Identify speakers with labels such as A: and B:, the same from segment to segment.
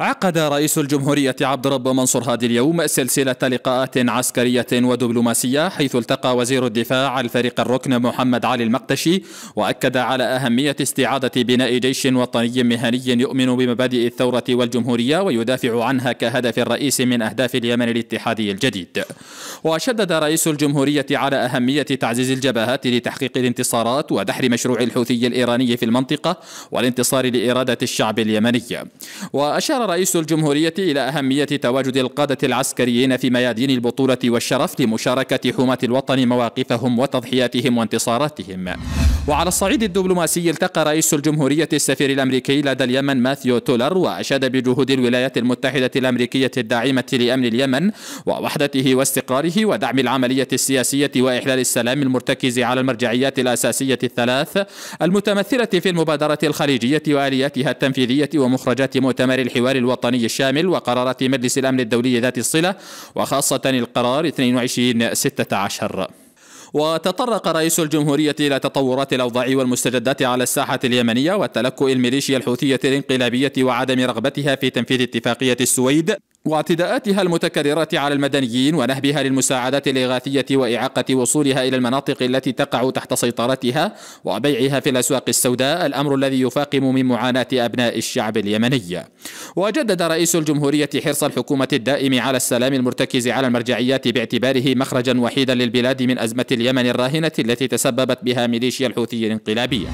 A: عقد رئيس الجمهورية عبد الرب منصور هادي اليوم سلسلة لقاءات عسكرية ودبلوماسية حيث التقى وزير الدفاع الفريق الركن محمد علي المقتشي وأكد على أهمية استعادة بناء جيش وطني مهني يؤمن بمبادئ الثورة والجمهورية ويدافع عنها كهدف الرئيس من أهداف اليمن الاتحادي الجديد وشدد رئيس الجمهورية على أهمية تعزيز الجبهات لتحقيق الانتصارات ودحر مشروع الحوثي الإيراني في المنطقة والانتصار لإرادة الشعب اليمني وأشار رئيس الجمهورية إلى أهمية تواجد القادة العسكريين في ميادين البطولة والشرف لمشاركة حماة الوطن مواقفهم وتضحياتهم وانتصاراتهم وعلى الصعيد الدبلوماسي التقى رئيس الجمهورية السفير الأمريكي لدى اليمن ماثيو تولر وأشاد بجهود الولايات المتحدة الأمريكية الداعمة لأمن اليمن ووحدته واستقراره ودعم العملية السياسية وإحلال السلام المرتكز على المرجعيات الأساسية الثلاث المتمثلة في المبادرة الخليجية وآلياتها التنفيذية ومخرجات مؤتمر الحوار القرار الوطني الشامل وقرارات مجلس الأمن الدولي ذات الصلة وخاصة القرار 22 16 وتطرق رئيس الجمهورية إلى تطورات الأوضاع والمستجدات على الساحة اليمنية وتلكؤ الميليشيا الحوثية الانقلابية وعدم رغبتها في تنفيذ اتفاقية السويد واعتداءاتها المتكررة على المدنيين ونهبها للمساعدات الإغاثية وإعاقة وصولها إلى المناطق التي تقع تحت سيطرتها وبيعها في الأسواق السوداء الأمر الذي يفاقم من معاناة أبناء الشعب اليمني وجدد رئيس الجمهورية حرص الحكومة الدائم على السلام المرتكز على المرجعيات باعتباره مخرجا وحيدا للبلاد من أزمة اليمن الراهنة التي تسببت بها ميليشيا الحوثي الانقلابية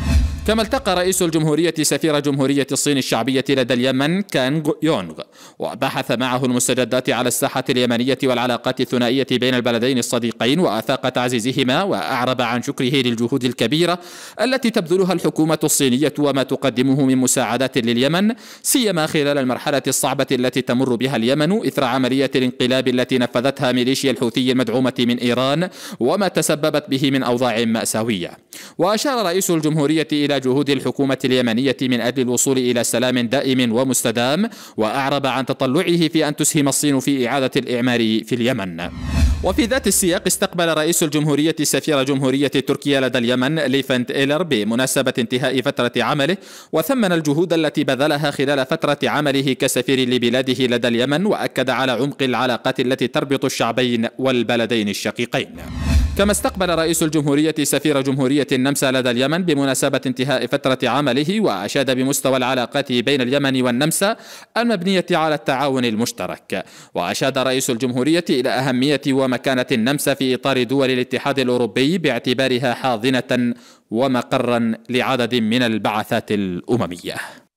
A: كما التقى رئيس الجمهورية سفير جمهورية الصين الشعبية لدى اليمن كانغ يونغ وبحث معه المستجدات على الساحة اليمنية والعلاقات الثنائية بين البلدين الصديقين وآفاق تعزيزهما وأعرب عن شكره للجهود الكبيرة التي تبذلها الحكومة الصينية وما تقدمه من مساعدات لليمن سيما خلال المرحلة الصعبة التي تمر بها اليمن إثر عملية الانقلاب التي نفذتها ميليشيا الحوثي المدعومة من إيران وما تسببت به من أوضاع مأساوية وأشار رئيس الجمهورية إلى إلى جهود الحكومة اليمنية من أجل الوصول إلى سلام دائم ومستدام وأعرب عن تطلعه في أن تسهم الصين في إعادة الإعمار في اليمن وفي ذات السياق استقبل رئيس الجمهورية سفير جمهورية تركيا لدى اليمن ليفنت إيلر بمناسبة انتهاء فترة عمله وثمن الجهود التي بذلها خلال فترة عمله كسفير لبلاده لدى اليمن وأكد على عمق العلاقات التي تربط الشعبين والبلدين الشقيقين كما استقبل رئيس الجمهورية سفير جمهورية النمسا لدى اليمن بمناسبة انتهاء فترة عمله وأشاد بمستوى العلاقات بين اليمن والنمسا المبنية على التعاون المشترك وأشاد رئيس الجمهورية إلى أهمية ومكانة النمسا في إطار دول الاتحاد الأوروبي باعتبارها حاضنة ومقرا لعدد من البعثات الأممية